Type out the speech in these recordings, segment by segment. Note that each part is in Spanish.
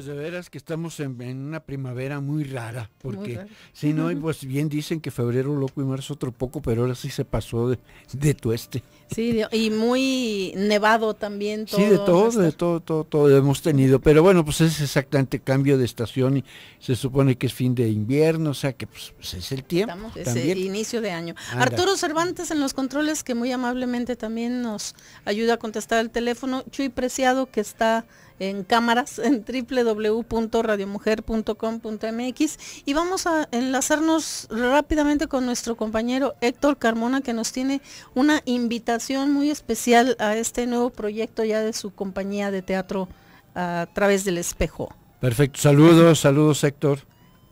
Pues, de veras que estamos en, una primavera muy rara, porque si no, pues bien dicen que febrero loco y marzo otro poco, pero ahora sí se pasó de, de tueste. Sí, y muy nevado también. Todo sí, de todo, de todo, todo, todo hemos tenido, pero bueno, pues es exactamente cambio de estación y se supone que es fin de invierno, o sea que pues, pues es el tiempo. Estamos, Es el inicio de año. Arturo Cervantes en los controles que muy amablemente también nos ayuda a contestar el teléfono. Chuy Preciado que está en cámaras en www.radiomujer.com.mx y vamos a enlazarnos rápidamente con nuestro compañero Héctor Carmona que nos tiene una invitación muy especial a este nuevo proyecto ya de su compañía de teatro a través del espejo. Perfecto, saludos, saludos Héctor.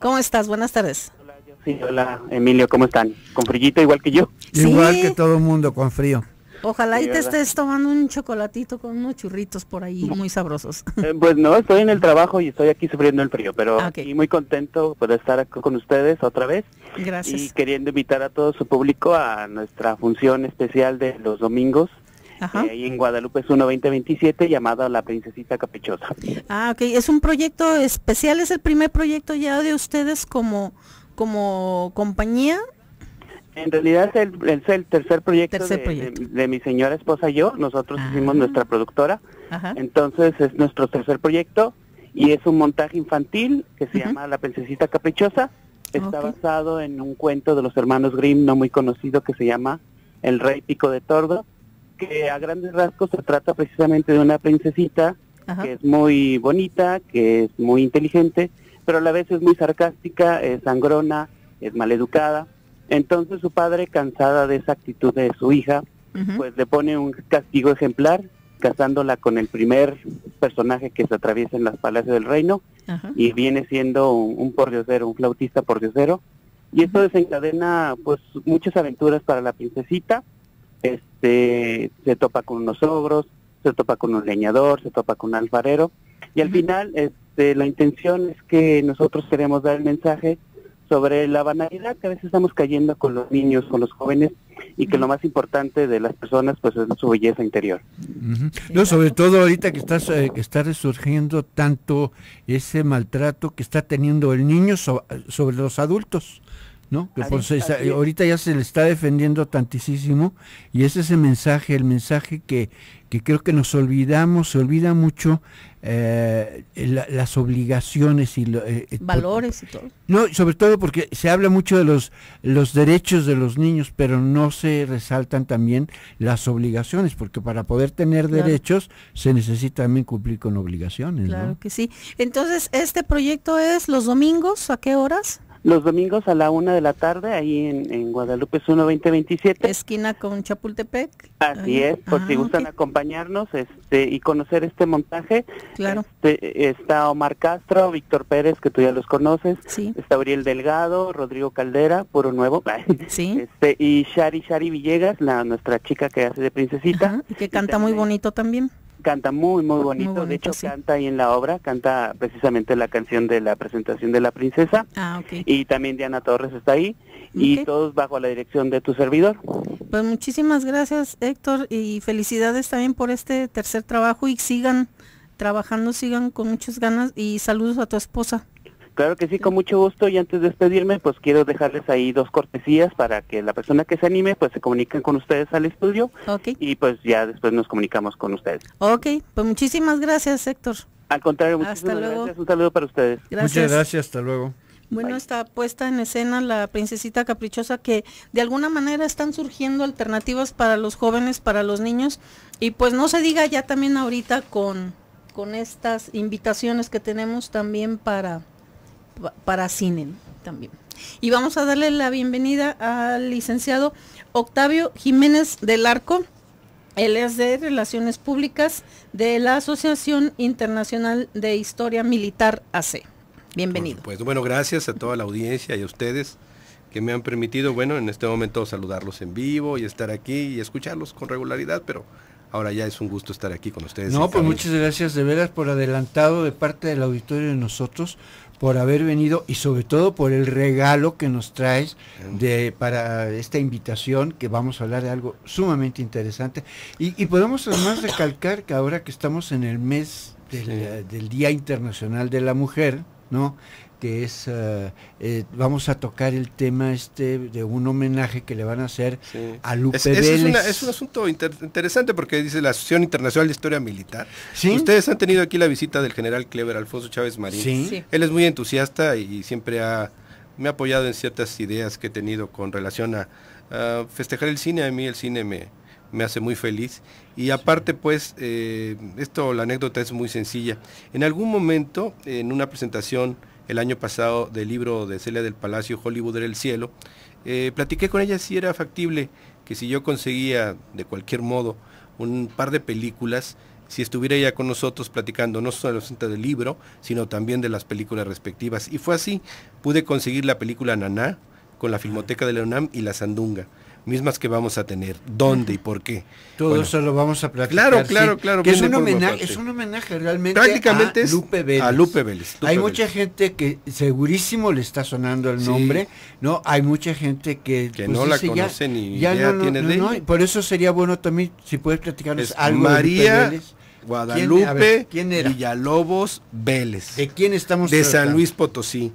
¿Cómo estás? Buenas tardes. hola Emilio, ¿cómo están? ¿Con frillito igual que yo? Igual que todo el mundo, con frío. Ojalá y te estés tomando un chocolatito con unos churritos por ahí muy sabrosos. Eh, pues no, estoy en el trabajo y estoy aquí sufriendo el frío, pero ah, muy contento por estar con ustedes otra vez. Gracias. Y queriendo invitar a todo su público a nuestra función especial de los domingos. Eh, ahí en Guadalupe 12027 llamada La Princesita Caprichosa. Ah, ok. Es un proyecto especial, es el primer proyecto ya de ustedes como, como compañía en realidad es el, tercer proyecto, de, mi señora esposa y yo. Nosotros ah. hicimos nuestra productora. Entonces es nuestro tercer proyecto y es un montaje infantil que se llama La Princesita Caprichosa. Está basado en un cuento de los hermanos Grimm no muy conocido que se llama El Rey Pico de Tordo, que a grandes rasgos se trata precisamente de una princesita que es muy bonita, que es muy inteligente, pero a la vez es muy sarcástica, es sangrona, es maleducada. Entonces su padre, cansada de esa actitud de su hija, pues le pone un castigo ejemplar, casándola con el primer personaje que se atraviesa en las palacios del reino, y viene siendo un, pordiosero, un flautista pordiosero. Y esto desencadena pues muchas aventuras para la princesita. Este se topa con unos ogros, se topa con un leñador, se topa con un alfarero. Y al final, este, la intención es que nosotros queremos dar el mensaje sobre la banalidad que a veces estamos cayendo con los niños, con los jóvenes, y que lo más importante de las personas pues es su belleza interior. No, sobre todo ahorita que estás eh, que está resurgiendo tanto ese maltrato que está teniendo el niño sobre los adultos. ¿no? Que ahorita ya se le está defendiendo tantísimo y ese es el mensaje, el mensaje que, creo que nos olvidamos, se olvida mucho eh, las obligaciones y eh, eh, valores y todo. No, sobre todo porque se habla mucho de los los derechos de los niños, pero no se resaltan también las obligaciones, porque para poder tener derechos se necesita también cumplir con obligaciones. Claro que sí. Entonces, este proyecto es los domingos, ¿a qué horas? los domingos a la una de la tarde, ahí en, en Guadalupe es 12027. Esquina con Chapultepec. Así es, por si ah, gustan acompañarnos este y conocer este montaje. Claro. Este, está Omar Castro, Víctor Pérez, que tú ya los conoces. Sí. Está Uriel Delgado, Rodrigo Caldera, puro nuevo. Sí. Este, y Shari Shari Villegas, la nuestra chica que hace de princesita. y que canta muy bonito también canta muy, muy bonito. de hecho, canta ahí en la obra, canta precisamente la canción de la presentación de la princesa. Ah, okay. Y también Diana Torres está ahí. Y todos bajo la dirección de tu servidor. Pues muchísimas gracias, Héctor, y felicidades también por este tercer trabajo y sigan trabajando, sigan con muchas ganas y saludos a tu esposa. Claro que sí, con mucho gusto. Y antes de despedirme, pues quiero dejarles ahí dos cortesías para que la persona que se anime, pues se comuniquen con ustedes al estudio. Y pues ya después nos comunicamos con ustedes. Ok, pues muchísimas gracias, Héctor. Al contrario, muchísimas gracias. Un saludo para ustedes. Gracias. Muchas gracias, hasta luego. Bueno, está puesta en escena la princesita caprichosa que de alguna manera están surgiendo alternativas para los jóvenes, para los niños. Y pues no se diga ya también ahorita con, con estas invitaciones que tenemos también para para cine también. Y vamos a darle la bienvenida al licenciado Octavio Jiménez del Arco. Él es de Relaciones Públicas de la Asociación Internacional de Historia Militar AC. Bienvenido. Pues bueno, gracias a toda la audiencia y a ustedes que me han permitido, bueno, en este momento saludarlos en vivo y estar aquí y escucharlos con regularidad, pero ahora ya es un gusto estar aquí con ustedes. No, pues muchas gracias de veras por adelantado de parte del auditorio de nosotros, por haber venido y sobre todo por el regalo que nos traes de, para esta invitación, que vamos a hablar de algo sumamente interesante. Y, podemos además recalcar que ahora que estamos en el mes del, del Día Internacional de la Mujer, ¿no? que es, eh, eh, vamos a tocar el tema este de un homenaje que le van a hacer a Lupe es, Es, un asunto interesante porque dice la Asociación Internacional de Historia Militar. Ustedes han tenido aquí la visita del general Clever Alfonso Chávez Marín. Él es muy entusiasta y siempre ha, me ha apoyado en ciertas ideas que he tenido con relación a festejar el cine. A mí el cine me, me hace muy feliz. Y aparte, pues, eh, esto, la anécdota es muy sencilla. En algún momento, en una presentación el año pasado del libro de Celia del Palacio, Hollywood era el cielo, eh, platiqué con ella si era factible que si yo conseguía de cualquier modo un par de películas, si estuviera ella con nosotros platicando no solo del libro, sino también de las películas respectivas. Y fue así, pude conseguir la película Naná con la Filmoteca de la UNAM y La Sandunga mismas que vamos a tener. ¿Dónde y por qué? Todo eso lo vamos a platicar. Claro, claro, claro. Que es, un homenaje, realmente Prácticamente a, Lupe Vélez. Hay mucha gente que segurísimo le está sonando el nombre, ¿no? Hay mucha gente que... Que pues, no la conoce ni ya idea tiene de por eso sería bueno también, si puedes platicarnos algo María, de Lupe Guadalupe, Villalobos Vélez. ¿De quién estamos De San Luis Potosí.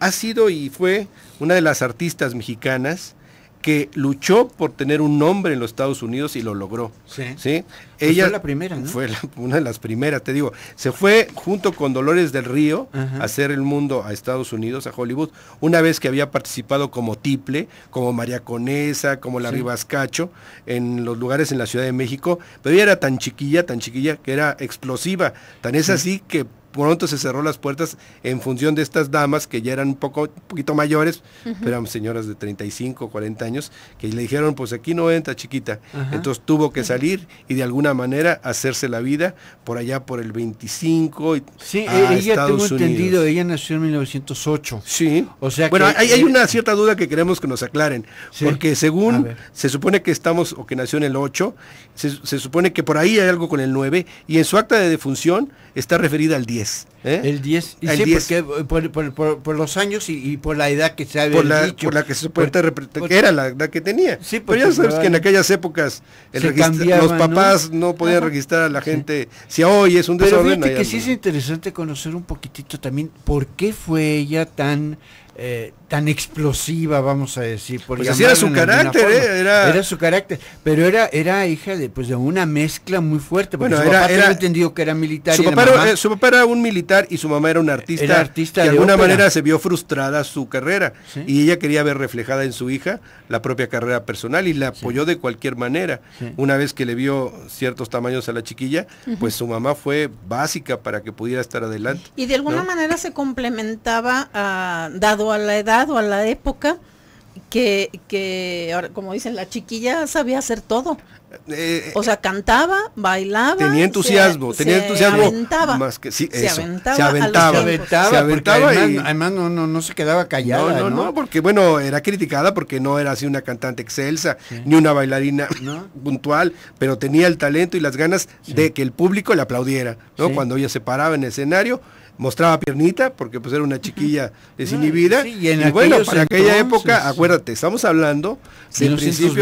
Ha sido y fue una de las artistas mexicanas que luchó por tener un nombre en los Estados Unidos y lo logró. Sí. ¿sí? Pues ella fue la primera, ¿no? Fue una de las primeras, te digo. Se fue junto con Dolores del Río a hacer el mundo a Estados Unidos, a Hollywood, una vez que había participado como Tiple, como María Conesa, como la Ribascacho, en los lugares en la Ciudad de México, pero ella era tan chiquilla, tan chiquilla, que era explosiva. Tan es así que pronto se cerró las puertas en función de estas damas que ya eran un, poco, poquito mayores, pero eran señoras de 35, 40 años, que le dijeron, pues aquí no entra chiquita. Entonces tuvo que salir y de alguna manera hacerse la vida por allá por el 25. Sí, e-, ella Estados entendido, ella nació en 1908. Sí. O sea bueno, hay, una cierta duda que queremos que nos aclaren, porque según se supone que estamos, o que nació en el 8, se, se supone que por ahí hay algo con el 9, y en su acta de defunción está referida al 10. ¿Eh? El 10. Y Porque eh, por, los años y, por la edad que se había dicho. Por la que era la edad que tenía. Sí, Pero ya sabes que en aquellas épocas el los papás ¿no? podían registrar a la gente. Si hoy es un desorden. Pero que sí es interesante conocer un poquitito también por qué fue ella tan eh, tan explosiva, vamos a decir. Por pues así era su carácter, eh, era... su carácter, pero era era hija de pues, de una mezcla muy fuerte. Porque bueno, su era, papá entendió que era militar. Eh, su, papá era, un militar y su mamá era una artista. de, alguna manera se vio frustrada su carrera y ella quería ver reflejada en su hija la propia carrera personal y la apoyó de cualquier manera. Una vez que le vio ciertos tamaños a la chiquilla, pues su mamá fue básica para que pudiera estar adelante. Y de alguna manera se complementaba, ah, dado a la edad o a la época que, que como dicen, la chiquilla sabía hacer todo. Eh, o sea, cantaba, bailaba. Tenía entusiasmo, tenía entusiasmo. más que, se, aventaba se Además, y, no, no, no, se quedaba callada. No, porque bueno, era criticada porque no era así una cantante excelsa, ni una bailarina puntual, pero tenía el talento y las ganas de que el público le aplaudiera, ¿no? Cuando ella se paraba en el escenario mostraba piernita porque pues era una chiquilla desinhibida. y, en bueno, para aquella época, acuérdate, estamos hablando de principios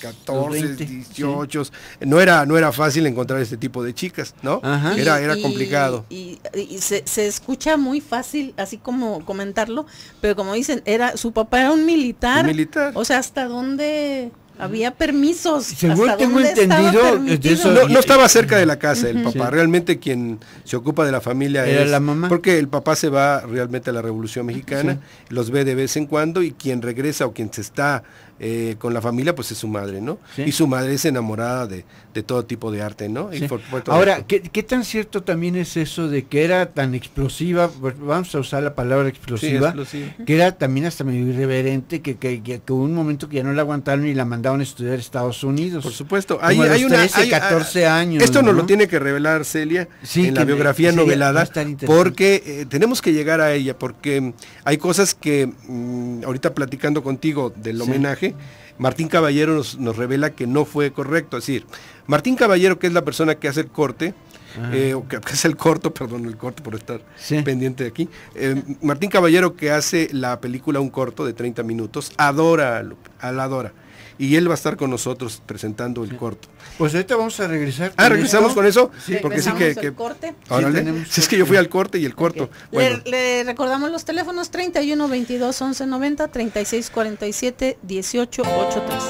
14, 18, no era no era fácil encontrar este tipo de chicas, ¿no? Era era complicado. Y, se, escucha muy fácil así como comentarlo, pero como dicen, era su papá era un militar. Un militar. O sea, hasta dónde había permisos. Según tengo entendido, no, estaba cerca de la casa el papá. Realmente quien se ocupa de la familia Era es la mamá. Porque el papá se va realmente a la Revolución Mexicana, los ve de vez en cuando y quien regresa o quien se está eh, con la familia, pues es su madre, ¿no? Y su madre es enamorada de, todo tipo de arte, ¿no? Ahora, ¿qué, tan cierto también es eso de que era tan explosiva, vamos a usar la palabra explosiva, que era también hasta medio irreverente, que, que, hubo un momento que ya no la aguantaron y la mandaron a estudiar a Estados Unidos? Por supuesto, hay, una, 14 ah, años. Esto nos lo tiene que revelar Celia en la biografía novelada, porque eh, tenemos que llegar a ella, porque mm, hay cosas que mm, ahorita platicando contigo del homenaje, Martín Caballero nos, revela que no fue correcto. Es decir, Martín Caballero, que es la persona que hace el corte, eh, o que, hace el corto, perdón, el corto por estar pendiente de aquí. Eh, Martín Caballero, que hace la película Un Corto de 30 minutos, adora a Lupe, a la adora y él va a estar con nosotros presentando el corto. Pues ahorita vamos a regresar. Ah, regresamos con eso, sí. porque sí que... que... Sí, si es que yo fui al corte y el corto. Bueno. Le, recordamos los teléfonos 31 22 11 90 36 47 18 83.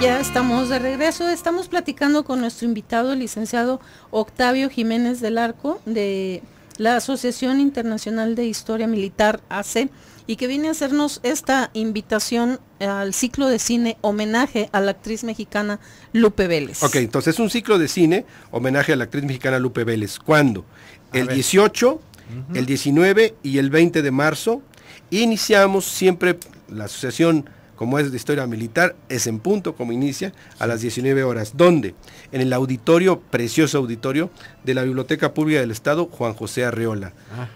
Ya estamos de regreso, estamos platicando con nuestro invitado, el licenciado Octavio Jiménez del Arco, de la Asociación Internacional de Historia Militar hace y que viene a hacernos esta invitación al ciclo de cine homenaje a la actriz mexicana Lupe Vélez. Ok, entonces es un ciclo de cine homenaje a la actriz mexicana Lupe Vélez. ¿Cuándo? el 18, el 19 y el 20 de marzo. Iniciamos siempre la Asociación como es de historia militar, es en punto como inicia a las 19 horas. ¿Dónde? En el auditorio, precioso auditorio de la Biblioteca Pública del Estado Juan José Arreola.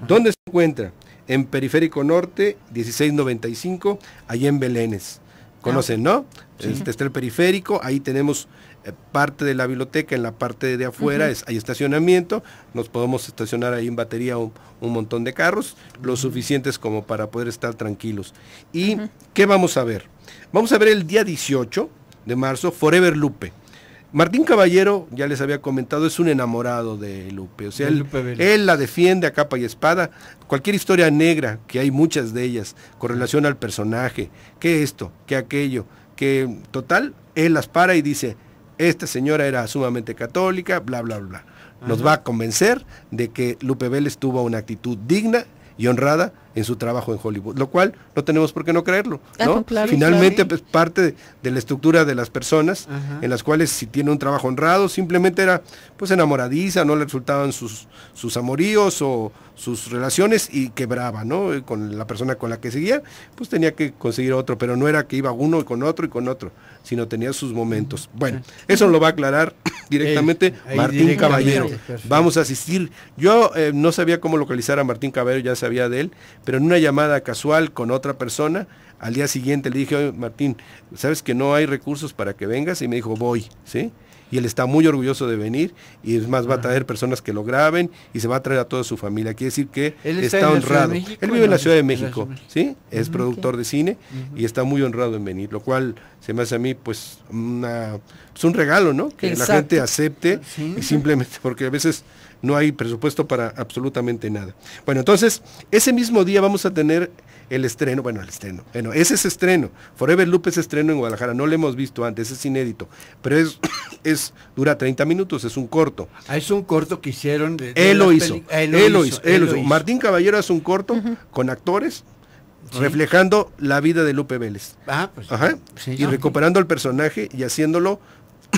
¿Dónde se encuentra? En Periférico Norte, 1695, allá en Belénes. Ah, Conocen, ¿no? El Este el periférico, ahí tenemos eh, parte de la biblioteca, en la parte de afuera, es, hay estacionamiento, nos podemos estacionar ahí en batería un, montón de carros, lo suficientes como para poder estar tranquilos. ¿Y qué vamos a ver? Vamos a ver el día 18 de marzo, Forever Lupe. Martín Caballero, ya les había comentado, es un enamorado de Lupe. O sea, él, él, la defiende a capa y espada. Cualquier historia negra, que hay muchas de ellas, con relación al personaje, que esto, que aquello, que total, él las para y dice, esta señora era sumamente católica, bla, bla, bla. Nos va a convencer de que Lupe Vélez tuvo una actitud digna y honrada en su trabajo en Hollywood, lo cual no tenemos por qué no creerlo. Ah, Finalmente pues, parte de, la estructura de las personas en las cuales si tiene un trabajo honrado simplemente era pues enamoradiza, no le resultaban sus, sus amoríos o, sus relaciones y quebraba, ¿no? Eh, con la persona con la que seguía, pues tenía que conseguir otro, pero no era que iba uno y con otro y con otro, sino tenía sus momentos. Bueno, eso lo va a aclarar directamente Martín Caballero. Vamos a asistir. Yo eh, no sabía cómo localizar a Martín Caballero, ya sabía de él, pero en una llamada casual con otra persona, al día siguiente le dije, Oye, Martín, ¿sabes que no hay recursos para que vengas? Y me dijo, voy, ¿sí? y él está muy orgulloso de venir y es más va a traer personas que lo graben y se va a traer a toda su familia. Aquí decir que él está, honrado. él vive en la Ciudad de México, Es ah, productor de cine y está muy honrado en venir, lo cual se me hace a mí pues una, es pues, un regalo, ¿no? Que la gente acepte y simplemente porque a veces no hay presupuesto para absolutamente nada. Bueno, entonces, ese mismo día vamos a tener el estreno, bueno, el estreno, bueno, ese es estreno, Forever Loop es estreno en Guadalajara, no lo hemos visto antes, es inédito, pero es, dura 30 minutos, es un corto. Ah, es un corto que hicieron. él, lo hizo, él, lo hizo, Martín Caballero hace un corto con actores, reflejando la vida de Lupe Vélez. Ah, pues, Ajá. y recuperando al personaje y haciéndolo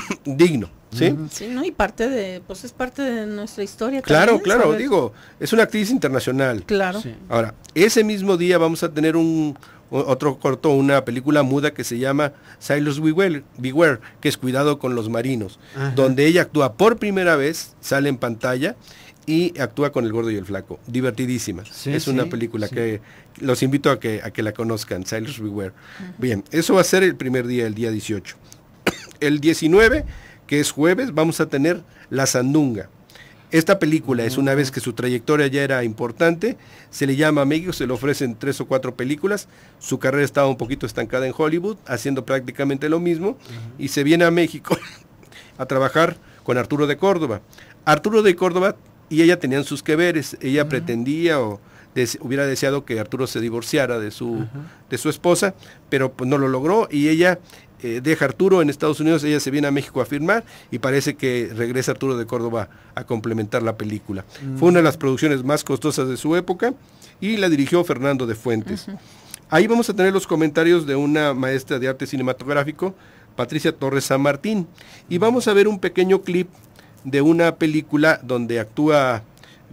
digno. ¿Sí? Sí, no Y parte de, pues es parte de nuestra historia. Claro, claro, digo, es una actriz internacional. Claro. Ahora, ese mismo día vamos a tener un otro corto, una película muda que se llama Silas Beware, que es Cuidado con los Marinos, donde ella actúa por primera vez, sale en pantalla y actúa con el gordo y el flaco. Divertidísima. es una película que los invito a que, a que la conozcan, Silas Beware. Bien, eso va a ser el primer día, el día 18. El 19 que es jueves, vamos a tener La Sandunga. Esta película es una vez que su trayectoria ya era importante, se le llama a México, se le ofrecen tres o cuatro películas, su carrera estaba un poquito estancada en Hollywood, haciendo prácticamente lo mismo, y se viene a México a trabajar con Arturo de Córdoba. Arturo de Córdoba y ella tenían sus que ella pretendía o hubiera deseado que Arturo se divorciara de su, de su esposa, pero pues, no lo logró y ella deja Arturo en Estados Unidos, ella se viene a México a firmar y parece que regresa Arturo de Córdoba a complementar la película. Mm. Fue una de las producciones más costosas de su época y la dirigió Fernando de Fuentes. Ahí vamos a tener los comentarios de una maestra de arte cinematográfico, Patricia Torres San Martín, y vamos a ver un pequeño clip de una película donde actúa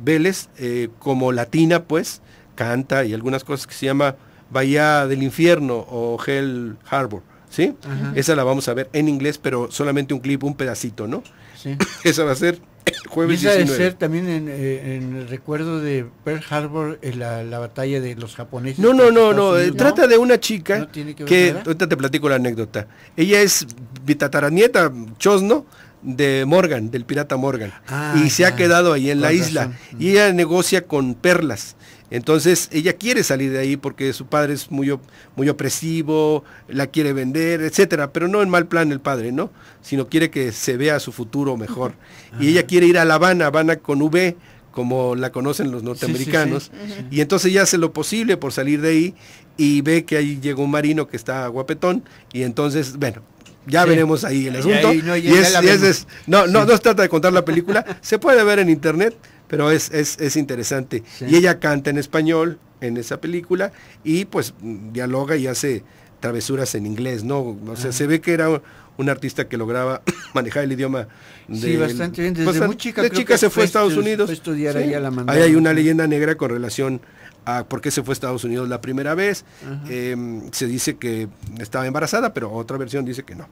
Vélez eh, como latina, pues, canta y algunas cosas que se llama Bahía del Infierno o Hell Harbor. ¿sí? Esa la vamos a ver en inglés, pero solamente un clip, un pedacito, ¿no? Sí. Esa va a ser jueves 19. ser también eh, en, el recuerdo de Pearl Harbor, eh, la, batalla de los japoneses. No, no, no, no, eh, trata de una chica que, ahorita te platico la anécdota. Ella es mi tataranieta, Chosno, de Morgan, del pirata Morgan. Ah, y se ha quedado ahí en la isla. Y ella negocia con perlas. Entonces ella quiere salir de ahí porque su padre es muy, muy opresivo, la quiere vender, etcétera, pero no en mal plan el padre, ¿no? Sino quiere que se vea su futuro mejor. Y ella quiere ir a La Habana, Habana con V, como la conocen los norteamericanos. Y entonces ella hace lo posible por salir de ahí y ve que ahí llegó un marino que está guapetón y entonces, bueno, ya veremos ahí el asunto. no, no, se trata de contar la película, se puede ver en internet, pero es, es, interesante. Y ella canta en español en esa película y pues dialoga y hace travesuras en inglés, ¿no? O sea, se ve que era un, artista que lograba manejar el idioma. De, sí, bastante chica. chica se fue a Estados Unidos. Ahí hay una leyenda negra con relación por qué se fue a Estados Unidos la primera vez. Em, se dice que estaba embarazada, pero otra versión dice que no.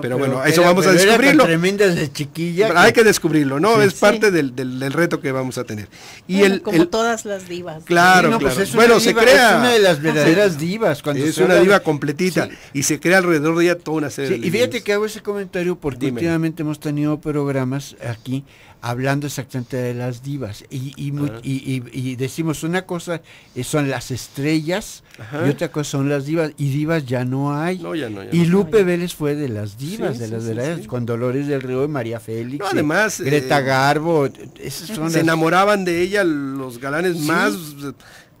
pero, bueno, eso vamos a descubrirlo. chiquilla. hay que descubrirlo, ¿no? es parte del, reto que vamos a tener. Y el, como todas las divas. Claro, pues bueno, se crea. Es una de las verdaderas divas. Cuando es una diva completita y se crea alrededor de ella toda una serie de Y fíjate que hago ese comentario porque últimamente hemos tenido programas aquí hablando exactamente de las divas. Y, y, decimos una cosa eh, son las estrellas y otra cosa son las divas. Y divas ya no hay. y Lupe Vélez fue de las divas, de las de las con Dolores del Río y María Félix. además. Greta eh, Garbo. se enamoraban de ella los galanes más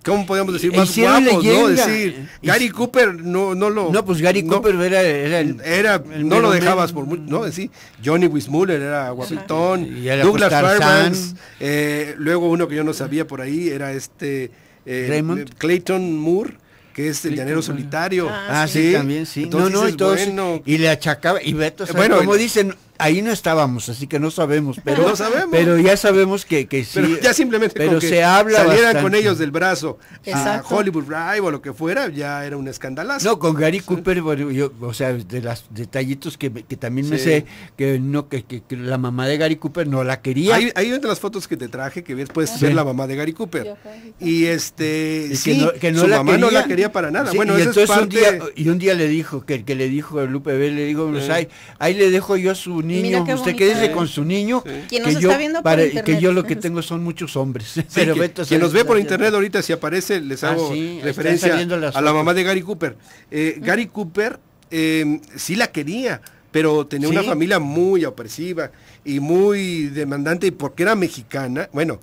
¿Cómo podemos decir? Más guapos, ¿no? Decir, Gary Cooper no, no lo... No, pues Gary Cooper era, era, el, era No lo dejabas por mucho, ¿no? Decir, Johnny Wismuller era guapitón, Douglas Fairbanks, eh, luego uno que yo no sabía por ahí era este... Eh, Raymond. Clayton Moore que es el llanero solitario. Ah, ah, sí, también, sí. no, no, entonces, bueno, y le achacaba, y Beto, eh, bueno, como dicen, ahí no estábamos, así que no sabemos, pero ya sabemos que, que sí. ya simplemente se habla salieran con ellos del brazo a Hollywood Drive o lo que fuera, ya era un escandalazo. No, con Gary Cooper, o sea, de los detallitos que, que también me sé, que no, que, la mamá de Gary Cooper no la quería. Ahí, hay fotos que te traje, que puedes ver la mamá de Gary Cooper. Y este que no, la mamá no la quería para nada. bueno, y un día, y un día le dijo, que, el que le dijo a Lupe B, le digo, pues ahí, le dejo yo a su niño, qué usted quédese con su niño. Que, yo, para, que yo lo que tengo son muchos hombres. Pero que, quien nos ve por internet ahorita, si aparece, les ah, hago referencia a la mamá de Gary Cooper. Eh, Gary Cooper si em, sí la quería, pero tenía una familia muy opresiva y muy demandante, y porque era mexicana, bueno,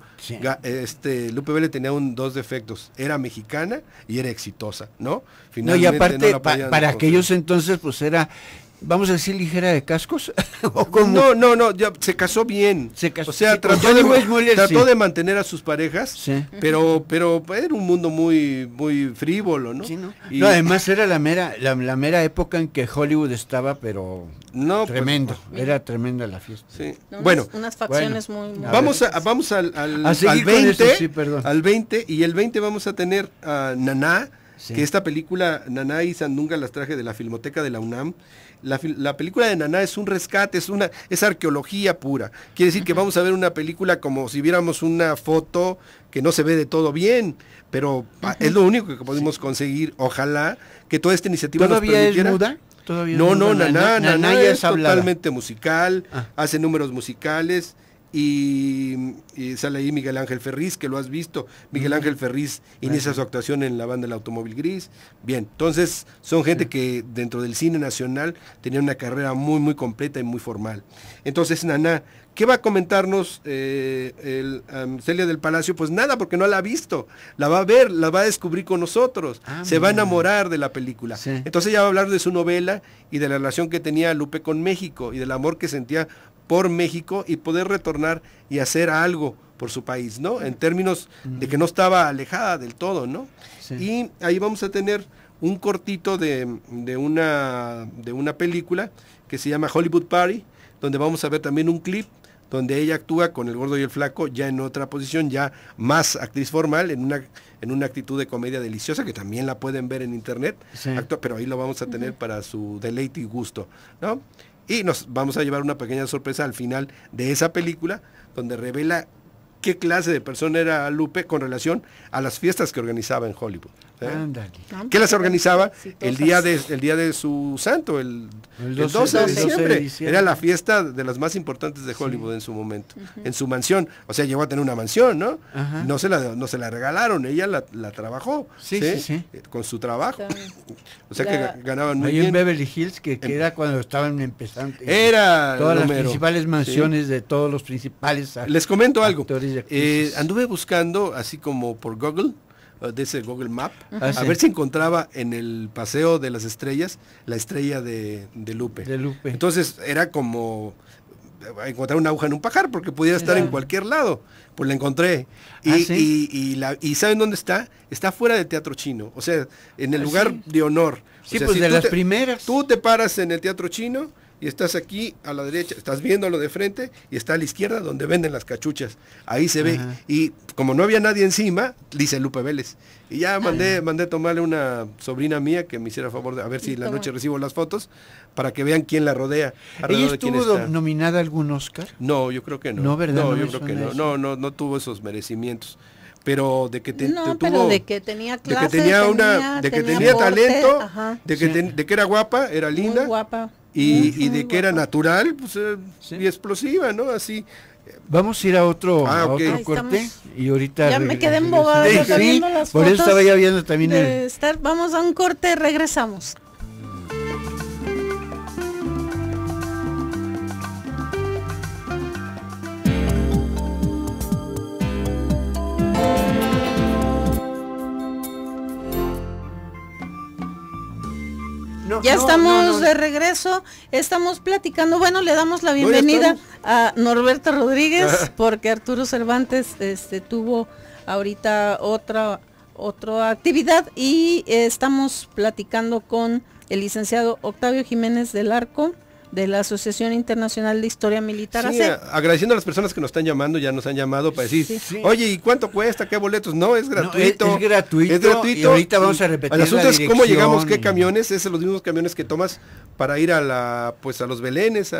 este Lupe Vélez tenía un, dos defectos, era mexicana y era exitosa, ¿no? y aparte, para aquellos entonces, pues era vamos a decir ligera de cascos? ¿O no, no, no, se casó bien. Se casó. O sea, trató, de, mantener a sus parejas, pero pero era un mundo muy muy frívolo, ¿no? además era la mera la, mera época en que Hollywood estaba, pero pues, tremendo, era tremenda la fiesta. Sí. bueno, unas facciones muy, Vamos a vamos al al, al 20, al 20 y el 20 vamos a tener a Naná que esta película Naná y Sandunga las traje de la Filmoteca de la UNAM la, película de Naná es un rescate, es una es arqueología pura. Quiere decir que vamos a ver una película como si viéramos una foto que no se ve de todo bien, pero es lo único que podemos conseguir. Ojalá que toda esta iniciativa nos permitiera. ¿Todavía no, no, Naná, Naná, es, totalmente musical, ah. hace números musicales y, sale ahí Miguel Ángel Ferriz, que lo has visto. Miguel mm. Ángel Ferriz inicia su actuación en la banda El Automóvil Gris. Bien, entonces son gente que dentro del cine nacional tenía una carrera muy, muy completa y muy formal. Entonces, Naná, ¿qué va a comentarnos eh, el, um, Celia del Palacio? Pues nada, porque no la ha visto. La va a ver, la va a descubrir con nosotros. Ah, se va a enamorar de la película. Entonces ella va a hablar de su novela y de la relación que tenía Lupe con México y del amor que sentía por México y poder retornar y hacer algo por su país, ¿no? En términos de que no estaba alejada del todo, ¿no? Y ahí vamos a tener un cortito de, una, de una película que se llama Hollywood Party, donde vamos a ver también un clip donde ella actúa con el gordo y el flaco ya en otra posición, ya más actriz formal, en una, en una actitud de comedia deliciosa, que también la pueden ver en internet, pero ahí lo vamos a tener para su deleite y gusto, ¿no? Y nos vamos a llevar una pequeña sorpresa al final de esa película, donde revela qué clase de persona era Lupe con relación a las fiestas que organizaba en Hollywood que ¿eh? ¿Qué las organizaba? El día de, día de su santo, el, 12, de, diciembre. Era la fiesta de las más importantes de Hollywood en su momento, en su mansión. O sea, llegó a tener una mansión, ¿no? No se la, no se la regalaron, ella la, trabajó. Sí, eh, Con su trabajo. o sea que ganaban muy bien. Beverly Hills que, era cuando estaban empezando. Era todas las principales mansiones de todos los principales. Les comento algo. Eh, anduve buscando, así como por Google, Ah, de ese Google Map, ah, a ver si encontraba en el Paseo de las Estrellas la estrella de, Lupe. Entonces era como eh, encontrar una aguja en un pajar, porque pudiera estar en cualquier lado. Pues la encontré. Ah, y, y, ¿saben dónde está? Está fuera del Teatro Chino, o sea, en el lugar de honor. Sí, pues de las primeras. Tú te paras en el Teatro Chino y estás aquí a la derecha, estás viéndolo de frente y está a la izquierda donde venden las cachuchas. Ahí se ve. Y como no había nadie encima, dice Lupe Vélez. Y ya mandé, a mandé tomarle una sobrina mía que me hiciera favor de a ver si la noche recibo las fotos para que vean quién la rodea. ¿Ella estuvo nominada algún Oscar? No, yo creo que no. No, ¿verdad? No, yo creo que no. No, no, no tuvo esos merecimientos pero de que de que tenía de que tenía, una de que tenía, talento de que era guapa era linda guapa y, de que era natural pues, eh, y explosiva, ¿no? Así. Vamos a ir a otro, ah, corte y ahorita... Ya me quedé embobada. por eso estaba ya viendo también... El... vamos a un corte, regresamos. ya estamos de regreso, estamos platicando. Bueno, le damos la bienvenida a Norberto Rodríguez porque Arturo Cervantes este, tuvo ahorita otra, otra actividad y estamos platicando con el licenciado Octavio Jiménez del Arco de la Asociación Internacional de Historia Militar. agradeciendo a las personas que nos están llamando, ya nos han llamado para decir, oye, ¿y cuánto cuesta? ¿Qué boletos? No, es gratuito. es, gratuito. Es gratuito. Y ahorita vamos a repetir. El asunto es cómo llegamos, qué camiones, es los mismos camiones que tomas para ir a la, pues a los Belenes,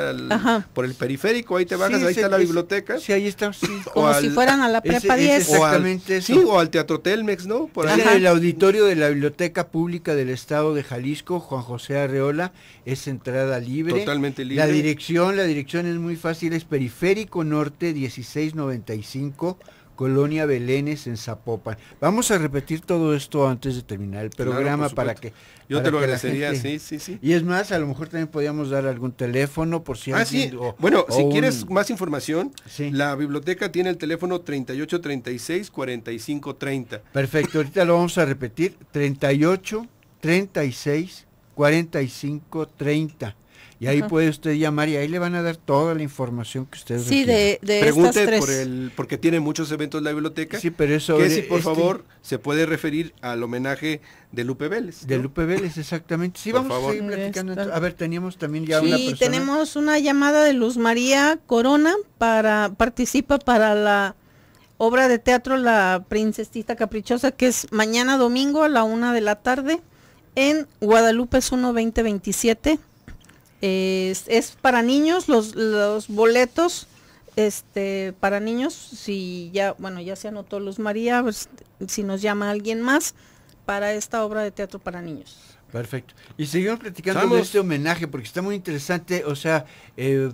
por el periférico, ahí te bajas, ahí está la biblioteca. Sí, ahí está, Como si fueran a la prepa 10. exactamente. sí, o al Teatro Telmex, ¿no? Por El auditorio de la Biblioteca Pública del Estado de Jalisco, Juan José Arreola, es entrada libre. Totalmente la dirección, la dirección es muy fácil, es Periférico Norte 1695. Colonia Belénes en Zapopan. Vamos a repetir todo esto antes de terminar el programa para que... Yo te lo agradecería, sí, sí, sí. Y es más, a lo mejor también podríamos dar algún teléfono por si ah, bueno, si quieres más información, la biblioteca tiene el teléfono 3836-4530. Perfecto, ahorita lo vamos a repetir, 3836-4530. Y ahí puede usted llamar y ahí le van a dar toda la información que usted Sí, de, Pregunte por porque tiene muchos eventos la biblioteca. Sí, pero eso. Que por este favor se puede referir al homenaje de Lupe Vélez. De Lupe Vélez, exactamente. Sí, vamos a seguir platicando. A ver, teníamos también ya una persona. tenemos una llamada de Luz María Corona para participa para la obra de teatro La Princesita Caprichosa, que es mañana domingo a la una de la tarde en Guadalupe 1 2027 es, para niños, los, boletos este para niños, si ya, bueno, ya se anotó Luz María, pues, si nos llama alguien más para esta obra de teatro para niños. Perfecto. Y seguimos platicando de este homenaje porque está muy interesante. O sea, eh,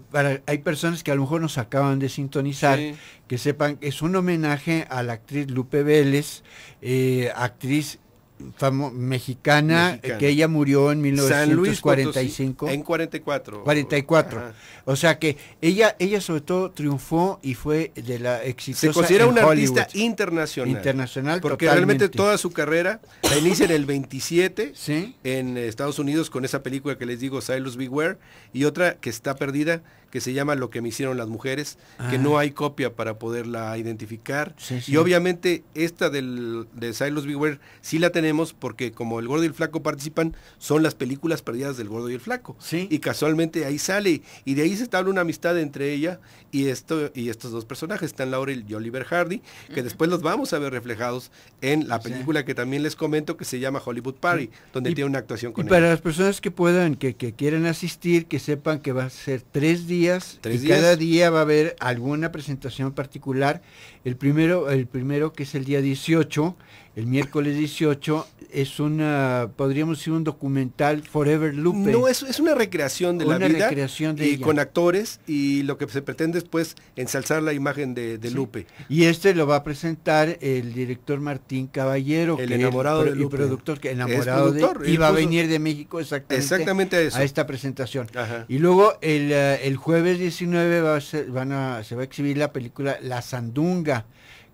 hay personas que a lo mejor nos acaban de sintonizar, que sepan que es un homenaje a la actriz Lupe Vélez, eh, actriz famosa mexicana, eh, que ella murió en 1945. en 44. 44. O sea que ella ella sobre todo triunfó y fue de la exitosa Se considera una artista internacional. Internacional porque realmente toda su carrera la inicia en el 27 en Estados Unidos con esa película que les digo Silos Beware y otra que está perdida que se llama Lo que me hicieron las mujeres, que ah. no hay copia para poderla identificar. Y obviamente esta del, de Silas Beware sí la tenemos porque como El Gordo y el Flaco participan, son las películas perdidas del Gordo y el Flaco. Y casualmente ahí sale y de ahí se establece una amistad entre ella y, esto, y estos dos personajes, están Laurel y Oliver Hardy, que después los vamos a ver reflejados en la película que también les comento que se llama Hollywood Party, donde tiene una actuación con y para las personas que puedan, que, que quieran asistir, que sepan que va a ser tres días cada día va a haber alguna presentación particular. El primero, el primero que es el día 18 el miércoles 18 es una, podríamos decir, un documental Forever Lupe. No, es, una recreación de la vida recreación de y con actores y lo que se pretende es pues ensalzar la imagen de, Lupe. Y este lo va a presentar el director Martín Caballero, el que enamorado de Lupe. productor, que enamorado y va a venir de México exactamente, a, esta presentación. Y luego el, eh, jueves 19 a, se va a exhibir la película La Sandunga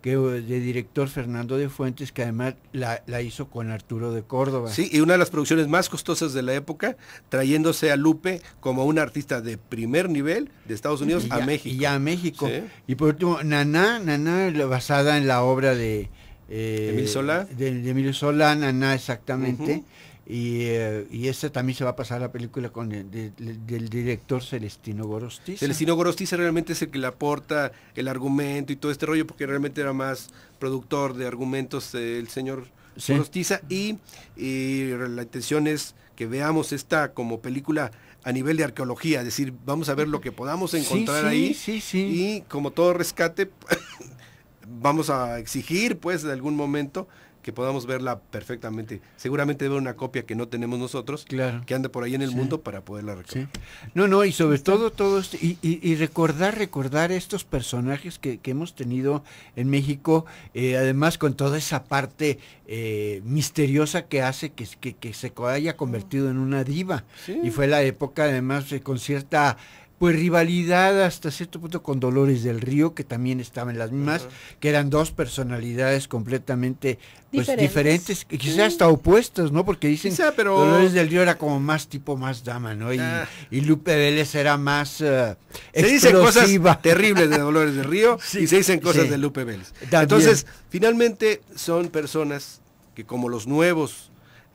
eh, de director Fernando de Fuentes, que además la, hizo con Arturo de Córdoba. Sí, y una de las producciones más costosas de la época, trayéndose a Lupe como un artista de primer nivel de Estados Unidos a México. Y ya a México. Y por último, Naná, Naná, basada en la obra eh, de... De, Emilio Solá, Naná, exactamente. Y, eh, esta también se va a pasar la película con del director Celestino Gorostiza. Celestino Gorostiza realmente es el que le aporta el argumento y todo este rollo, porque realmente era más productor de argumentos el señor Gorostiza. Y, la intención es que veamos esta como película a nivel de arqueología, es decir, vamos a ver lo que podamos encontrar ahí. Sí, sí. Y como todo rescate, vamos a exigir, pues, de algún momento que podamos verla perfectamente. Seguramente debe una copia que no tenemos nosotros, que anda por ahí en el mundo para poderla recoger No, no, y sobre todo, todos, y, y, recordar, recordar estos personajes que, hemos tenido en México, eh, además con toda esa parte eh, misteriosa que hace que, que, se haya convertido en una diva. Y fue la época, además, eh, con cierta pues rivalidad hasta cierto punto con Dolores del Río, que también estaban en las mismas, que eran dos personalidades completamente pues, diferentes. quizás hasta opuestas, ¿no? Porque dicen Dolores del Río era como más tipo, más dama, ¿no? Y, ah. Lupe Vélez era más eh, Se dicen cosas terribles de Dolores del Río y se dicen cosas de Lupe Vélez. Entonces, finalmente son personas que como los nuevos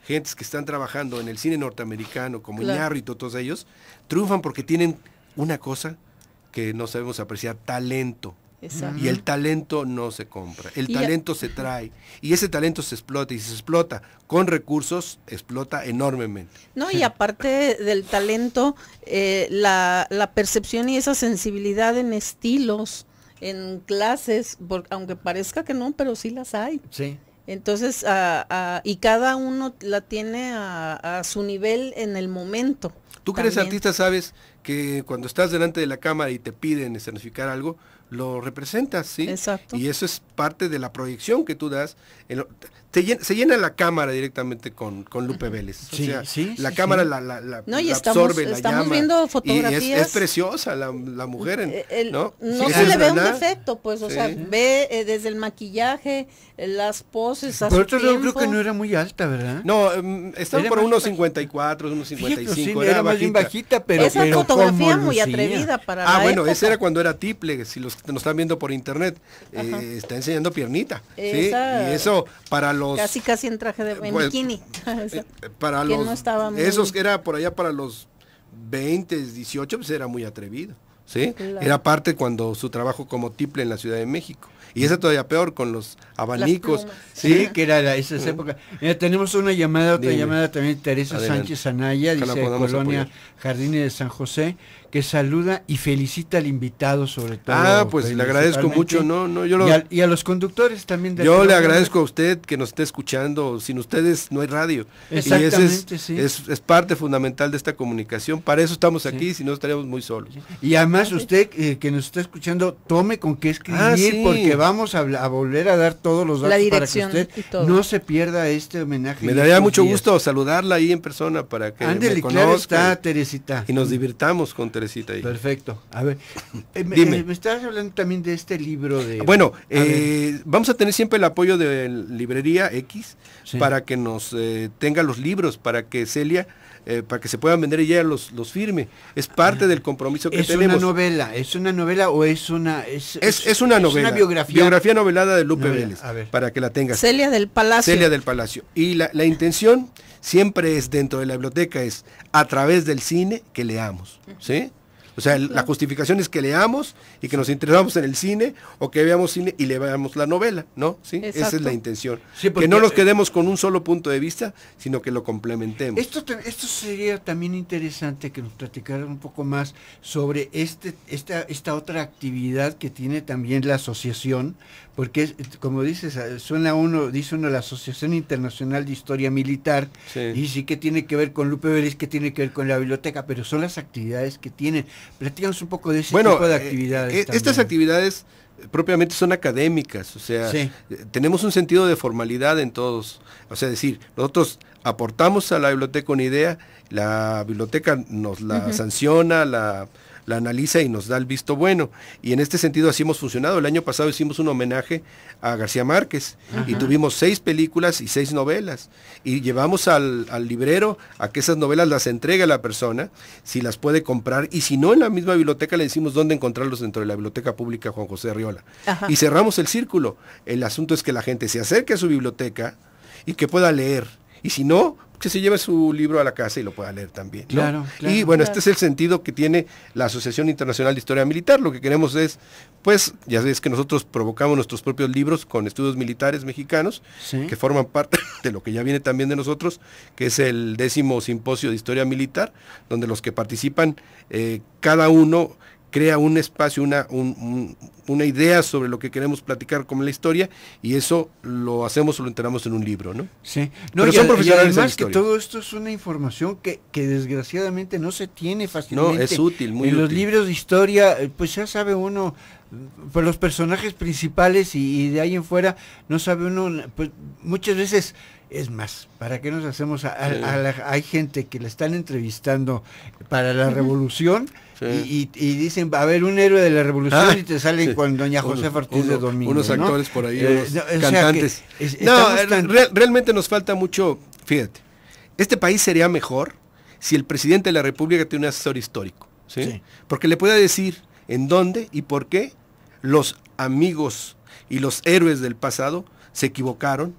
gentes que están trabajando en el cine norteamericano, como claro. y todos ellos, triunfan porque tienen una cosa que no sabemos apreciar, talento. Y el talento no se compra, el talento se trae y ese talento se explota y se explota con recursos, explota enormemente. No, y aparte del talento, eh, la, percepción y esa sensibilidad en estilos, en clases, aunque parezca que no, pero sí las hay. Entonces, ah, ah, y cada uno la tiene a, a su nivel en el momento. Tú que eres artista sabes que cuando estás delante de la cámara y te piden escenificar algo, lo representas, ¿sí? Exacto. Y eso es parte de la proyección que tú das. En se llena la cámara directamente con, con Lupe Vélez. O sea, la cámara la, absorbe, la estamos llama. viendo fotografías. Y es, preciosa la, la mujer, eh, ¿no? No se le ve un defecto, pues, o sea, ve eh, desde el maquillaje, eh, las poses, Pero otro yo creo que no era muy alta, ¿verdad? No, em, estaba por unos 54, unos 55, era, era bajita. Bien bajita. pero Esa fotografía muy atrevida para Ah, bueno, ese esa era cuando era tiple, si los nos están viendo por internet, está enseñando piernita, ¿sí? Y eso para Casi, casi en traje de pues, bikini. Eh, eh, para los... Esos que era por allá para los 20, 18, pues era muy atrevido. ¿sí? Era parte cuando su trabajo como tiple en la Ciudad de México. Y eso todavía peor con los abanicos. Sí, que era esa época tenemos una llamada, otra llamada también, Teresa Sánchez Anaya, dice Colonia Jardines de San José que saluda y felicita al invitado sobre todo. Ah, pues le agradezco mucho, no, no, yo y, a, los conductores también. yo le agradezco a usted que nos esté escuchando, sin ustedes no hay radio. Exactamente, y es, parte fundamental de esta comunicación, para eso estamos aquí, si no estaríamos muy solos. Y además usted eh, que nos está escuchando, tome con qué escribir, ah, porque vamos a, volver a dar todos los datos para que usted no se pierda este homenaje. Me daría mucho gusto saludarla ahí en persona para que conozca está, Teresita. Y nos divirtamos con Perfecto. A ver, eh, eh, me estás hablando también de este libro de... Bueno, eh, vamos a tener siempre el apoyo de Librería X para que nos tenga los libros, para que Celia... para que se puedan vender y los, los firme. Es parte del compromiso que tenemos. ¿Es una novela? ¿Es una novela o es una.? Es, una novela. Una biografía. Biografía novelada de Lupe Vélez. Para que la tengas. Celia del Palacio. Celia del Palacio. Y la, la intención siempre es dentro de la biblioteca, es a través del cine que leamos, ¿sí? O sea, la justificación es que leamos y que nos interesamos en el cine o que veamos cine y le leamos la novela, ¿no? ¿Sí? Esa es la intención. que no nos eh, quedemos con un solo punto de vista, sino que lo complementemos. Esto, esto sería también interesante que nos platicaran un poco más sobre este, esta otra actividad que tiene también la asociación porque como dices, ah, suena uno, dice uno la Asociación Internacional de Historia Militar, y sí que tiene que ver con Lupe Vélez, que tiene que ver con la biblioteca, pero son las actividades que tienen. Platícanos un poco de ese tipo de eh, actividades. Eh, estas actividades propiamente son académicas, o sea, eh, tenemos un sentido de formalidad en todos, o sea, decir, nosotros aportamos a la biblioteca una idea, la biblioteca nos la sanciona, la la analiza y nos da el visto bueno. Y en este sentido así hemos funcionado. El año pasado hicimos un homenaje a García Márquez y tuvimos seis películas y seis novelas. Y llevamos al, librero a que esas novelas las entregue a la persona, si las puede comprar. Y si no, en la misma biblioteca le decimos dónde encontrarlos dentro de la biblioteca pública Juan José Riola. Y cerramos el círculo. El asunto es que la gente se acerque a su biblioteca y que pueda leer. Y si no, que se lleve su libro a la casa y lo pueda leer también. Claro, y bueno, este es el sentido que tiene la Asociación Internacional de Historia Militar. Lo que queremos es, pues, ya sabes que nosotros provocamos nuestros propios libros con estudios militares mexicanos, que forman parte de lo que ya viene también de nosotros, que es el décimo simposio de historia militar, donde los que participan, eh, cada uno crea un espacio, una, una idea sobre lo que queremos platicar como la historia y eso lo hacemos o lo enteramos en un libro, ¿no? Sí. No, Pero son profesionales además que todo esto es una información que, desgraciadamente no se tiene fácilmente. No, es útil, muy en los libros de historia, eh, pues ya sabe uno pues los personajes principales y, de ahí en fuera no sabe uno, pues muchas veces es más, ¿para qué nos hacemos? A, hay gente que la están entrevistando para la revolución y, y, y, dicen, a ver, un héroe de la revolución ah, y te salen con doña José Ortiz de Domingo. Unos actores por ahí, eh, cantantes. no, realmente nos falta mucho, fíjate, este país sería mejor si el presidente de la República tiene un asesor histórico, Porque le pueda decir en dónde y por qué los amigos y los héroes del pasado se equivocaron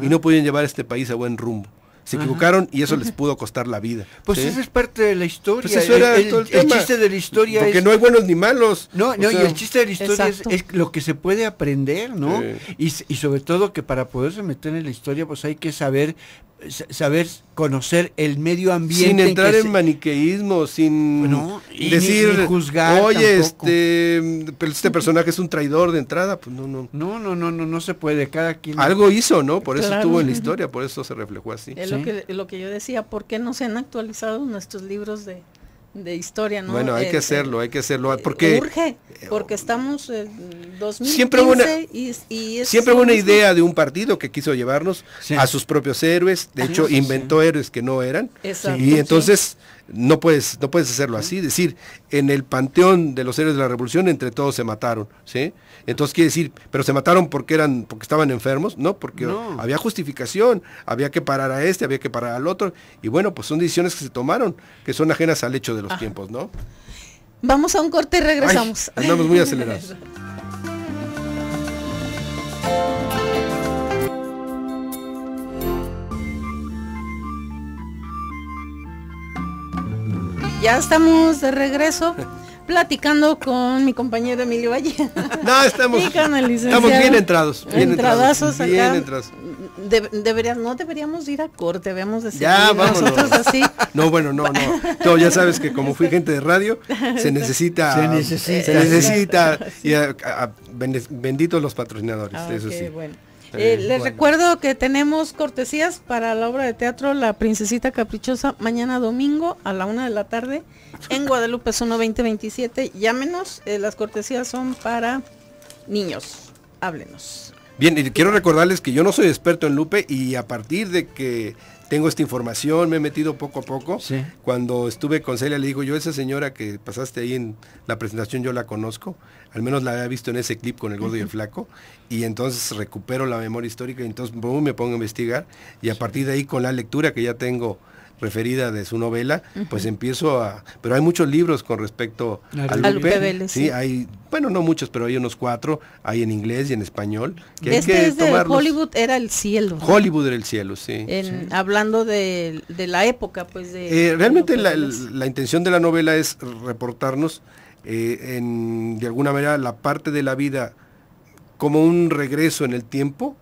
y no pudieron llevar este país a buen rumbo. Se equivocaron y eso les pudo costar la vida. Pues eso es parte de la historia. Pues eso era el, chiste de la historia Porque no hay buenos ni malos. No, no, y el chiste de la historia es, lo que se puede aprender, ¿no? Y, sobre todo que para poderse meter en la historia, pues hay que saber saber conocer el medio ambiente. Sin entrar en, maniqueísmo, sin decir, juzgar oye, este, este personaje es un traidor de entrada, pues no, no. No, no, no, no, se puede, cada quien. Algo hizo, ¿no? Por eso estuvo en la historia, por eso se reflejó así lo, que, yo decía, ¿por qué no se han actualizado nuestros libros de, historia, Bueno, hay que eh, hacerlo, hay que hacerlo, eh, porque... Urge, eh, porque estamos en 2015 siempre una, y, Siempre una idea de un partido que quiso llevarnos a sus propios héroes, de hecho inventó héroes que no eran, y entonces no puedes, no puedes hacerlo así, decir, en el panteón de los héroes de la revolución entre todos se mataron, ¿sí? Entonces quiere decir, pero se mataron porque eran, porque estaban enfermos, no, porque había justificación, había que parar a este, había que parar al otro, y bueno, pues son decisiones que se tomaron, que son ajenas al hecho de los ah. tiempos, ¿no? Vamos a un corte y regresamos. andamos muy acelerados. ya estamos de regreso. platicando con mi compañero Emilio Valle. No, estamos, estamos bien entrados. Bien entrados. Bien entrados. no deberíamos ir a corte, debemos decir. Ya, vámonos. Nosotros así. No, bueno, no, no. No, ya sabes que como fui gente de radio, se necesita. Se necesita. Se Y benditos los patrocinadores, ah, eso sí. Eh, les recuerdo que tenemos cortesías para la obra de teatro La Princesita Caprichosa mañana domingo a la una de la tarde en Guadalupe 12027, Llámenos, eh, las cortesías son para niños. Háblenos. Bien, y quiero recordarles que yo no soy experto en Lupe y a partir de que tengo esta información, me he metido poco a poco. Cuando estuve con Celia le digo, yo esa señora que pasaste ahí en la presentación yo la conozco, al menos la había visto en ese clip con el gordo y el flaco, y entonces recupero la memoria histórica y entonces me pongo a investigar y a partir de ahí con la lectura que ya tengo referida de su novela, pues empiezo a... Pero hay muchos libros con respecto a Lupe. Vélez, sí, hay, bueno, no muchos, pero hay unos cuatro, hay en inglés y en español. Que este es de Hollywood era el cielo. Hollywood era el cielo, sí. Hablando de, la época, pues de... Eh, realmente la, intención de la novela es reportarnos eh, en, de alguna manera la parte de la vida como un regreso en el tiempo,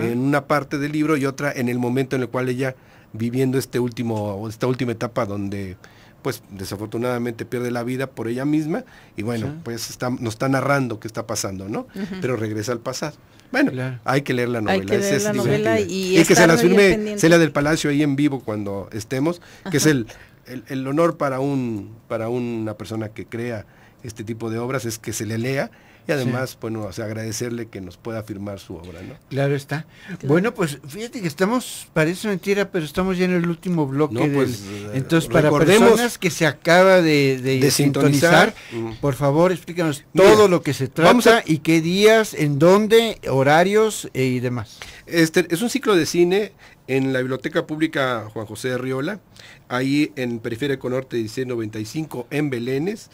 en una parte del libro y otra en el momento en el cual ella viviendo este último, esta última etapa donde pues desafortunadamente pierde la vida por ella misma y bueno, pues está, nos está narrando qué está pasando, ¿no? Pero regresa al pasado. Bueno, hay que leer la novela. Hay que es, la y, que se la firme del Palacio ahí en vivo cuando estemos, que es el, el, honor para, un, para una persona que crea este tipo de obras, es que se le lea y además, bueno, agradecerle que nos pueda firmar su obra, ¿no? Claro está. Bueno, pues fíjate que estamos, parece mentira, pero estamos ya en el último bloque. Pues, eh, entonces, para personas que se acaba de, sintonizar, mm. por favor, explícanos todo lo que se trata y qué días, en dónde, horarios eh, y demás. Este es un ciclo de cine en la Biblioteca Pública Juan José de Riola, ahí en Periférico Norte 1695, en Belénes.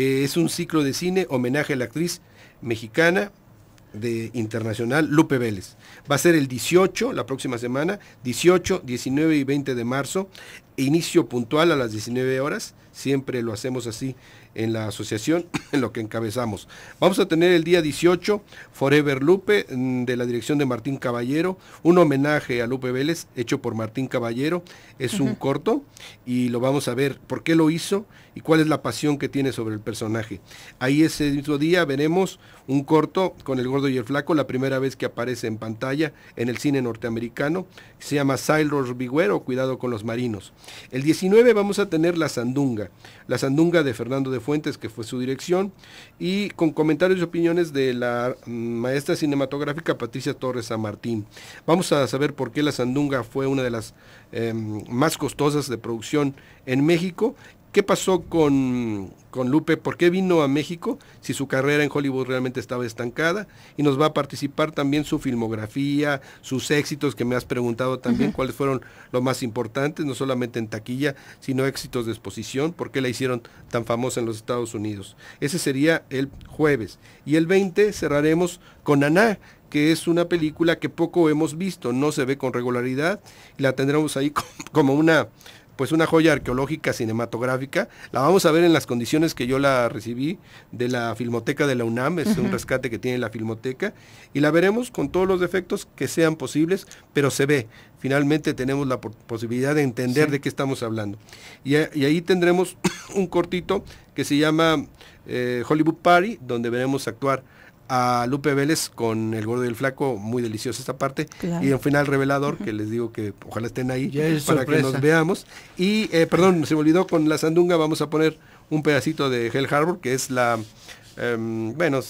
Eh, es un ciclo de cine homenaje a la actriz mexicana de internacional Lupe Vélez. Va a ser el 18, la próxima semana, 18, 19 y 20 de marzo, inicio puntual a las 19 horas, siempre lo hacemos así en la asociación, en lo que encabezamos. Vamos a tener el día 18, Forever Lupe, mm, de la dirección de Martín Caballero, un homenaje a Lupe Vélez, hecho por Martín Caballero, es un corto, y lo vamos a ver por qué lo hizo y cuál es la pasión que tiene sobre el personaje. Ahí ese mismo día veremos un corto con el gordo y el flaco, la primera vez que aparece en pantalla en el cine norteamericano, se llama Sailor Beware o Cuidado con los Marinos. El 19 vamos a tener La Sandunga, La Sandunga de Fernando de Fuentes, que fue su dirección, y con comentarios y opiniones de la mm, maestra cinematográfica Patricia Torres San Martín. Vamos a saber por qué La Sandunga fue una de las em, más costosas de producción en México ¿Qué pasó con, con, Lupe? ¿Por qué vino a México si su carrera en Hollywood realmente estaba estancada? Y nos va a participar también su filmografía, sus éxitos, que me has preguntado también cuáles fueron los más importantes, no solamente en taquilla, sino éxitos de exposición, por qué la hicieron tan famosa en los Estados Unidos. Ese sería el jueves. Y el 20 cerraremos con Aná, que es una película que poco hemos visto, no se ve con regularidad, y la tendremos ahí como una pues una joya arqueológica cinematográfica. La vamos a ver en las condiciones que yo la recibí de la Filmoteca de la UNAM, es un rescate que tiene la Filmoteca, y la veremos con todos los defectos que sean posibles, pero se ve. Finalmente tenemos la posibilidad de entender de qué estamos hablando. Y, ahí tendremos un cortito que se llama eh, Hollywood Party, donde veremos actuar a Lupe Vélez con El Gordo y el Flaco, muy deliciosa esta parte. Y un final revelador, que les digo que ojalá estén ahí para que nos veamos. Y, eh, perdón, se me olvidó, con La Sandunga vamos a poner un pedacito de Hell Harbor, que es la, em, bueno,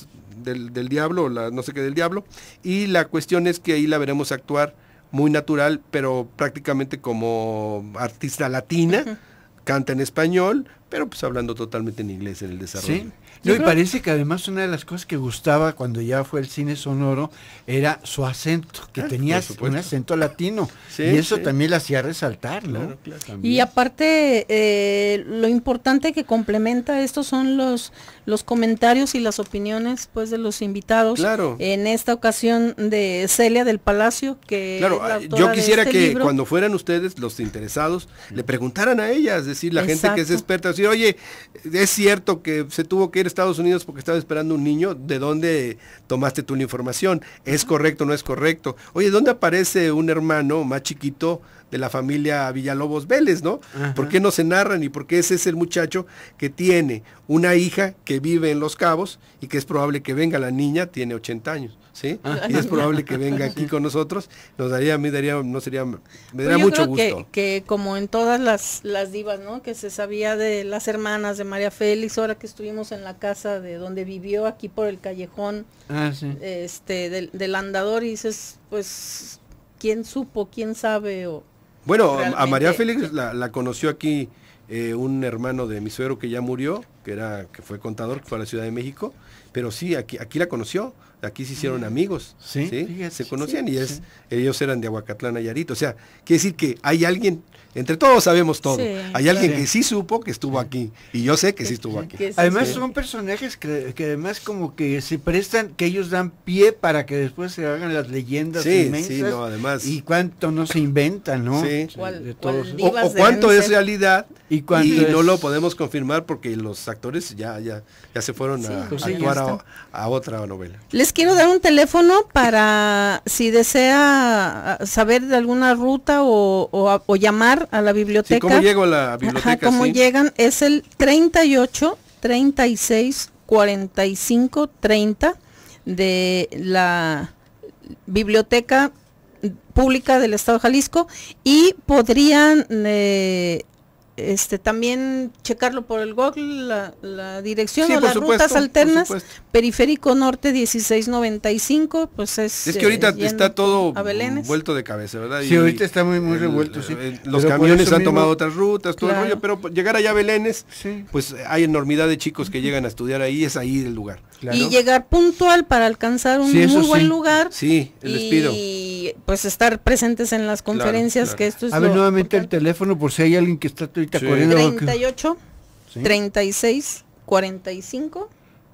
del, del diablo, no sé qué del diablo. Y la cuestión es que ahí la veremos actuar muy natural, pero prácticamente como artista latina. Canta en español, pero pues hablando totalmente en inglés en el desarrollo. No, y parece que además una de las cosas que gustaba cuando ya fue el cine sonoro era su acento, que ah, tenía un acento latino. y eso también le hacía resaltar, ¿no? y aparte, eh, lo importante que complementa esto son los, los comentarios y las opiniones pues de los invitados. En esta ocasión de Celia del Palacio, que... Claro, yo quisiera este que cuando fueran ustedes los interesados, le preguntaran a ellas es decir, la gente que es experta, decir, oye, es cierto que se tuvo que ir Estados Unidos porque estaba esperando un niño, ¿de dónde tomaste tú la información? ¿Es correcto o no es correcto? Oye, ¿dónde aparece un hermano más chiquito? de la familia Villalobos Vélez, ¿no? ¿Por qué no se narran y por qué ese es el muchacho que tiene una hija que vive en Los Cabos y que es probable que venga? La niña tiene 80 años, ¿sí? Ah. Y es probable que venga aquí con nosotros. Nos daría, me daría, no sería, me pues daría mucho gusto. Que, como en todas las, las divas, ¿no? Que se sabía de las hermanas de María Félix, ahora que estuvimos en la casa de donde vivió aquí por el callejón ah, este, del, del andador y dices, pues, ¿quién supo? ¿Quién sabe? O, bueno, a María Félix la, conoció aquí eh, un hermano de mi suegro que ya murió, que era que fue contador, que fue a la Ciudad de México, pero sí, aquí, aquí la conoció, aquí se hicieron mm. amigos, se conocían y es, ellos eran de Aguacatlán, Ayarito, o sea, quiere decir que hay alguien entre todos sabemos todo. Hay alguien que sí supo que estuvo aquí. Y yo sé que sí estuvo aquí. Además son personajes que, además como que se prestan, que ellos dan pie para que después se hagan las leyendas sí, inmensas. además. Y cuánto no se inventan ¿no? Sí. De O, cuánto es realidad y, no lo podemos confirmar porque los actores ya, ya, ya se fueron a, pues actuar a, otra novela. Les quiero dar un teléfono para si desea saber de alguna ruta o, llamar a la biblioteca. Sí, ¿Cómo la biblioteca? llegan? Es el 38 36 45 30 de la Biblioteca Pública del Estado de Jalisco y podrían eh, este, también checarlo por el Google, la, dirección o las rutas alternas, periférico norte 1695, pues es... Es que ahorita eh, está todo vuelto de cabeza, ¿verdad? Sí, ahorita está muy, muy revuelto, los camiones han tomado otras rutas, todo el rollo, pero llegar allá a Belénes, pues hay enormidad de chicos que llegan a estudiar ahí, es ahí el lugar y llegar puntual para alcanzar un muy buen lugar. Sí, pido. Y pues estar presentes en las conferencias, que esto es. A ver, nuevamente el teléfono por si hay alguien que está ahorita corriendo. 38, 36, 45.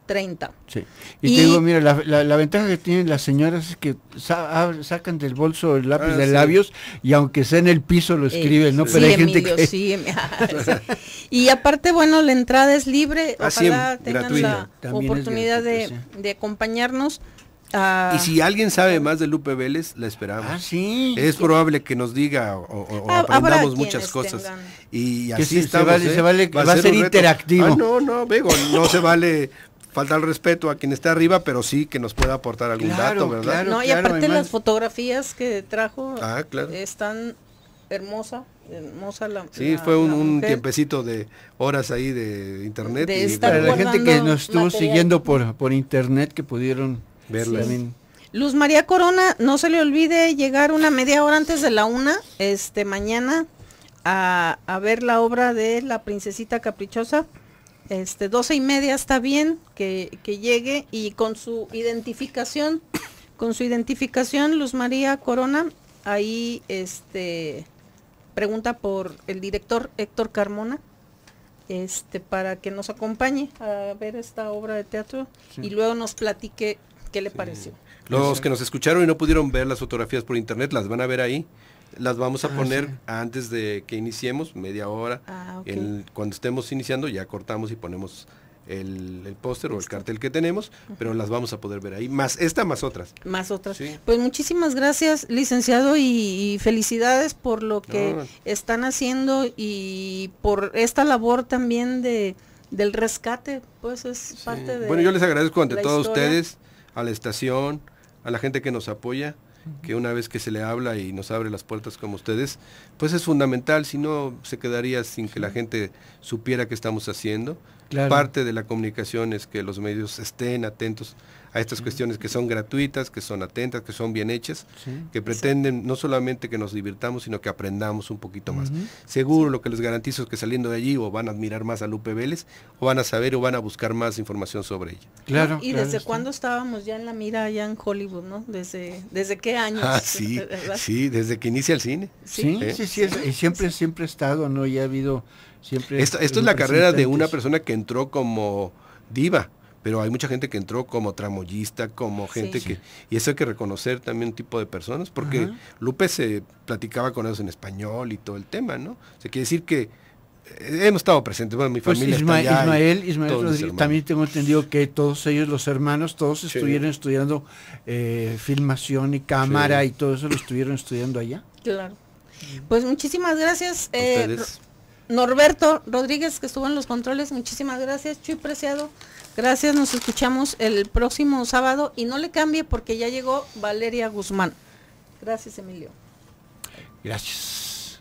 30. Sí. Y, te digo, mira, la, la, ventaja que tienen las señoras es que sacan del bolso el lápiz ah, de labios y aunque sea en el piso lo eh, escriben, ¿no? Pero hay gente que... Sí, y aparte, bueno, la entrada es libre, ah, ojalá em, tengan la oportunidad de, acompañarnos. Ah, y si alguien sabe más de Lupe Vélez, la esperamos. sí. Es probable que nos diga o, aprendamos muchas cosas. Y así ¿eh? se vale, va, a ser, interactivo. Ah, no, no, Bego, no se vale falta el respeto a quien está arriba, pero sí que nos pueda aportar algún dato, ¿verdad? no, y aparte las fotografías que trajo ah, están hermosas. Hermosa la. Sí, fue un, tiempecito de horas ahí de internet. para la gente que nos estuvo siguiendo por, internet que pudieron verla. Luz María Corona, no se le olvide llegar una media hora antes de la una, este mañana, a, a ver la obra de La Princesita Caprichosa este, doce y media está bien que, llegue y con su identificación, con su identificación, Luz María Corona, ahí este, pregunta por el director Héctor Carmona, este, para que nos acompañe a ver esta obra de teatro y luego nos platique qué le pareció. Los que nos escucharon y no pudieron ver las fotografías por internet, las van a ver ahí. Las vamos a ah, poner antes de que iniciemos, media hora. Ah, cuando estemos iniciando ya cortamos y ponemos el, póster o el cartel que tenemos, pero las vamos a poder ver ahí, más esta, más otras. Más otras. Pues muchísimas gracias, licenciado, y, felicidades por lo que están haciendo y por esta labor también de del rescate, pues es parte de... Bueno, yo les agradezco ante todos ustedes, a la estación, a la gente que nos apoya que una vez que se le habla y nos abre las puertas como ustedes, pues es fundamental, si no se quedaría sin que la gente supiera qué estamos haciendo. Parte de la comunicación es que los medios estén atentos a estas cuestiones que son gratuitas, que son atentas, que son bien hechas, que pretenden no solamente que nos divirtamos, sino que aprendamos un poquito más. Seguro lo que les garantizo es que saliendo de allí o van a admirar más a Lupe Vélez, o van a saber o van a buscar más información sobre ella. Claro. Y, desde cuándo estábamos ya en la mira allá en Hollywood, ¿no? Desde, desde qué años. Ah, sí, sí, desde que inicia el cine. Sí, sí, eh. sí, y siempre, siempre ha estado, ¿no? Ya ha habido siempre... esto es la carrera de una persona que entró como diva pero hay mucha gente que entró como tramoyista, como gente que... Y eso hay que reconocer también un tipo de personas, porque Lupe se platicaba con ellos en español y todo el tema, ¿no? O sea, quiere decir que eh, hemos estado presentes, bueno, mi pues familia está Ismael, Ismael Rodríguez, también tengo entendido que todos ellos, los hermanos, todos estuvieron estudiando eh, filmación y cámara y todo eso lo estuvieron estudiando allá. Claro. Mm. Pues muchísimas gracias. Eh, Norberto Rodríguez, que estuvo en los controles, muchísimas gracias. Chuy Preciado, Gracias, nos escuchamos el próximo sábado y no le cambie porque ya llegó Valeria Guzmán. Gracias, Emilio. Gracias.